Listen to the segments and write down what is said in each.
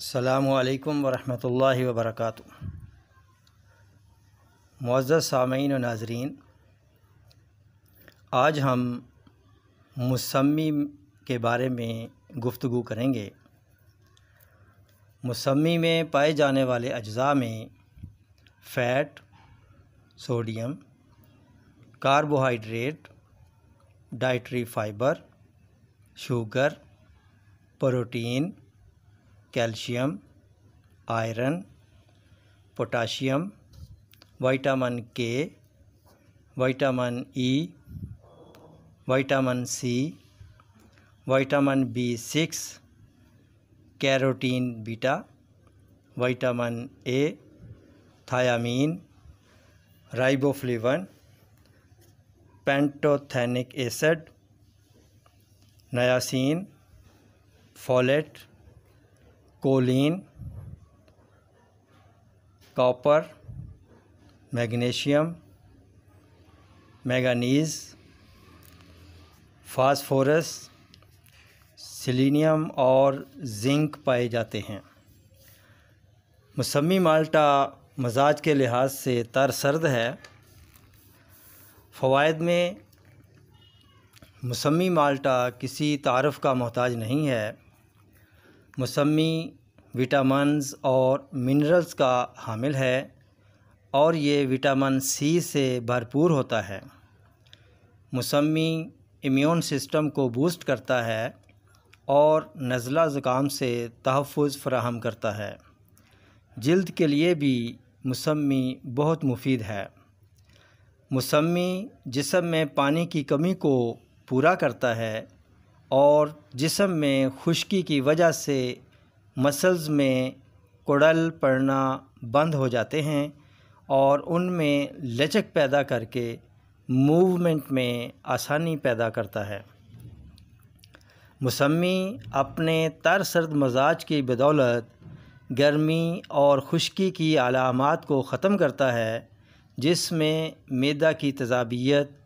अल्लाम वरहमल वबरक मुआज़ सामीन नाजरीन आज हम मुसम्मी के बारे में गुफ्तु करेंगे मुसम्मी में पाए जाने वाले अज्जा में fat sodium carbohydrate dietary fibre sugar protein calcium iron potassium vitamin K vitamin E e, vitamin C vitamin B six carotene beta vitamin A thiamine riboflavin pantothenic acid niacin folate choline copper magnesium manganese phosphorus selenium और zinc पाए जाते हैं मौसमी माल्टा मजाज के लिहाज से तर सर्द है फ़वाद में मौसमी माल्टा किसी तारफ़ का मोहताज नहीं है मौसमी विटामिनस और मिनरल्स का हामिल है और ये विटामिन सी से भरपूर होता है मौसमी इम्यून सिस्टम को बूस्ट करता है और नज़ला ज़ुकाम से तहफ़ फ्राहम करता है जल्द के लिए भी मौसमी बहुत मुफीद है मौसमी जिसम में पानी की कमी को पूरा करता है और जिसम में खुश्की की वजह से मसल्स में कुड़ल पड़ना बंद हो जाते हैं और उनमें लचक पैदा करके मूवमेंट में आसानी पैदा करता है मौसमी अपने तर सर्द मजाज की बदौलत गर्मी और खुश्की की अलामत को ख़त्म करता है जिसमें मैदा की तजाबियत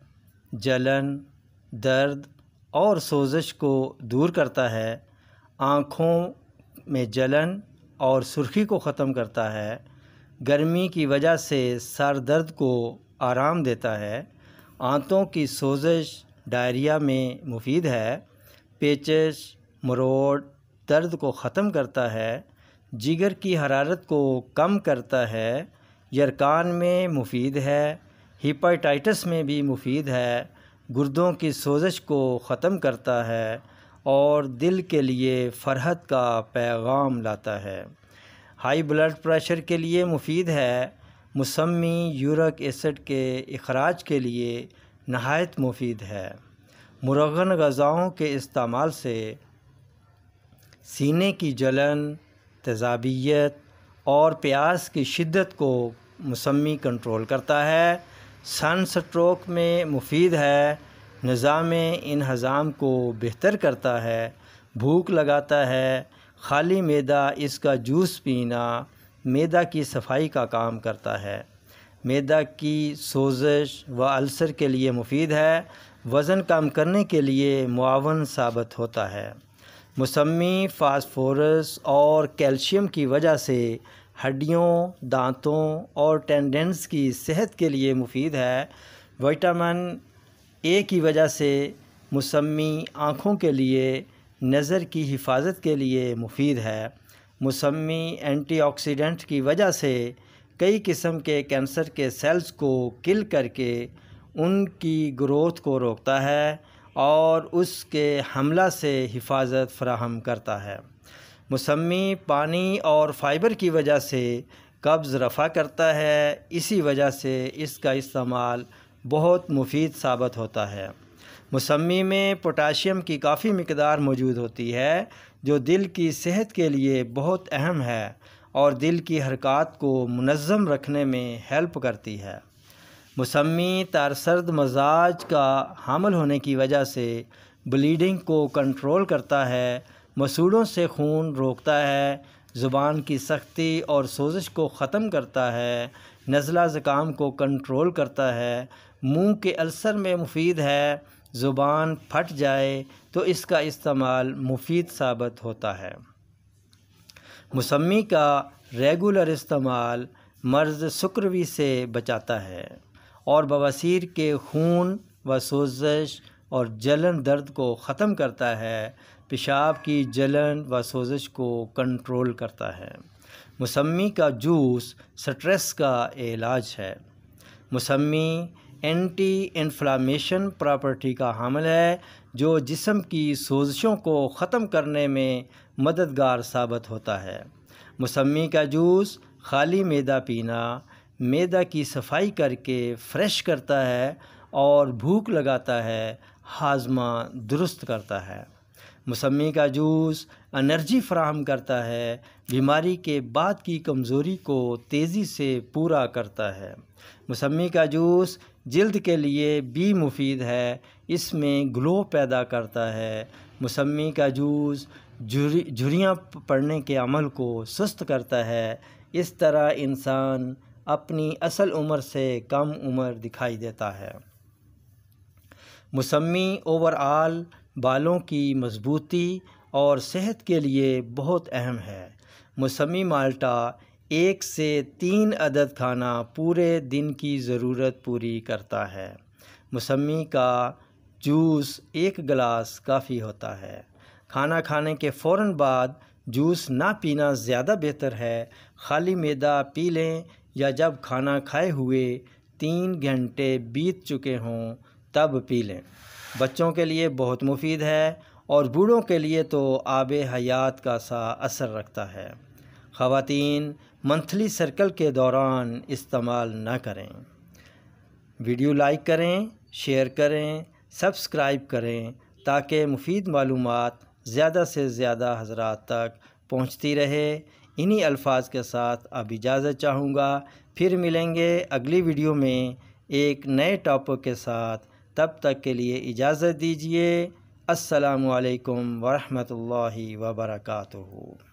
जलन दर्द और सोजश को दूर करता है आँखों में जलन और सुर्खी को ख़त्म करता है गर्मी की वजह से सर दर्द को आराम देता है आंतों की सोजश डायरिया में मुफीद है पेचश मरोड़ दर्द को ख़त्म करता है जिगर की हरारत को कम करता है यरकान में मुफीद है हिपाटाइटस में भी मुफीद है गुर्दों की सोजश को ख़त्म करता है और दिल के लिए फ़रहत का पैगाम लाता है हाई ब्लड प्रेशर के लिए मुफीद है मौसमी यूरिक एसिड के अखराज के लिए नहायत मुफीद है मुरगन गज़ाओं के इस्तेमाल से सीने की जलन तजाबीत और प्यास की शिद्दत को मौसमी कंट्रोल करता है सन स्ट्रोक में मुफीद है निज़ाम इन हज़ाम को बेहतर करता है भूख लगाता है खाली मैदा इसका जूस पीना मैदा की सफाई का काम करता है मैदा की सोजश व अल्सर के लिए मुफीद है वज़न कम करने के लिए मुआवन साबित होता है मौसमी फास्फोरस और कैल्शियम की वजह से हड्डियों दांतों और टेंडेंस की सेहत के लिए मुफीद है विटामिन ए की वजह से मुसम्मी आँखों के लिए नज़र की हिफाजत के लिए मुफीद है मुसम्मी एंटीऑक्सीडेंट की वजह से कई किस्म के कैंसर के सेल्स को किल करके उनकी ग्रोथ को रोकता है और उसके हमला से हिफाजत फ्राहम करता है मुसम्मी पानी और फाइबर की वजह से कब्ज़ रफ़ा करता है इसी वजह से इसका इस्तेमाल बहुत मुफीद साबित होता है मौसमी में पोटाशियम की काफ़ी मकदार मौजूद होती है जो दिल की सेहत के लिए बहुत अहम है और दिल की हरकत को मनज़म रखने में हेल्प करती है मौसमी तारसर्द मजाज का हामल होने की वजह से ब्लीडिंग को कंट्रोल करता है मसूड़ों से खून रोकता है ज़ुबान की सख्ती और सोजिश को ख़त्म करता है नज़ला जकाम को कंट्रोल करता है मुंह के अल्सर में मुफीद है ज़ुबान फट जाए तो इसका इस्तेमाल मुफीद साबित होता है मौसमी का रेगुलर इस्तेमाल मर्ज़ सुक्रवी से बचाता है और बवासीर के खून व सोजश और जलन दर्द को ख़त्म करता है पेशाब की जलन व सोजश को कंट्रोल करता है मौसमी का जूस स्ट्रेस का इलाज है मौसमी एंटी इन्फ्लामेशन प्रॉपर्टी का हामिल है जो जिसम की सोजिशों को ख़त्म करने में मददगार साबित होता है मौसमी का जूस खाली मैदा पीना मैदा की सफाई करके फ्रेश करता है और भूख लगाता है हाजमा दुरुस्त करता है मौसमी का जूस एनर्जी फ्राहम करता है बीमारी के बाद की कमज़ोरी को तेज़ी से पूरा करता है मौसमी का जूस जल्द के लिए भी मुफीद है इसमें ग्लो पैदा करता है मौसमी का जूस झुरियाँ पड़ने के अमल को सुस्त करता है इस तरह इंसान अपनी असल उम्र से कम उम्र दिखाई देता है मौसमी ओवरऑल बालों की मजबूती और सेहत के लिए बहुत अहम है मौसमी माल्टा एक से तीन अदद खाना पूरे दिन की ज़रूरत पूरी करता है मौसमी का जूस एक गिलास काफ़ी होता है खाना खाने के फ़ौर बाद जूस ना पीना ज़्यादा बेहतर है खाली मैदा पी लें या जब खाना खाए हुए तीन घंटे बीत चुके हों तब पी लें बच्चों के लिए बहुत मुफीद है और बूढ़ों के लिए तो आब हयात का सा असर रखता है ख़वातीन मंथली सर्कल के दौरान इस्तेमाल न करें वीडियो लाइक करें शेयर करें सब्सक्राइब करें ताकि मुफीद मालूम ज़्यादा से ज़्यादा हजरात तक पहुँचती रहे इन्हीं अल्फाज के साथ अब इजाज़त चाहूँगा फिर मिलेंगे अगली वीडियो में एक नए टॉपिक के साथ तब तक के लिए इजाज़त दीजिए असलकम वरहमल वर्का